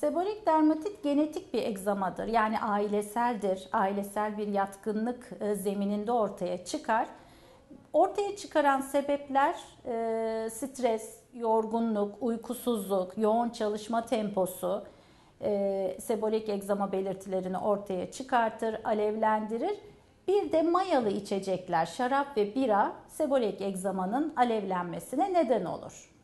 Seborik dermatit genetik bir egzamadır. Yani aileseldir. Ailesel bir yatkınlık e, zemininde ortaya çıkar. Ortaya çıkaran sebepler e, stres, yorgunluk, uykusuzluk, yoğun çalışma temposu, e, seborik egzama belirtilerini ortaya çıkartır, alevlendirir. Bir de mayalı içecekler, şarap ve bira seborik egzamanın alevlenmesine neden olur.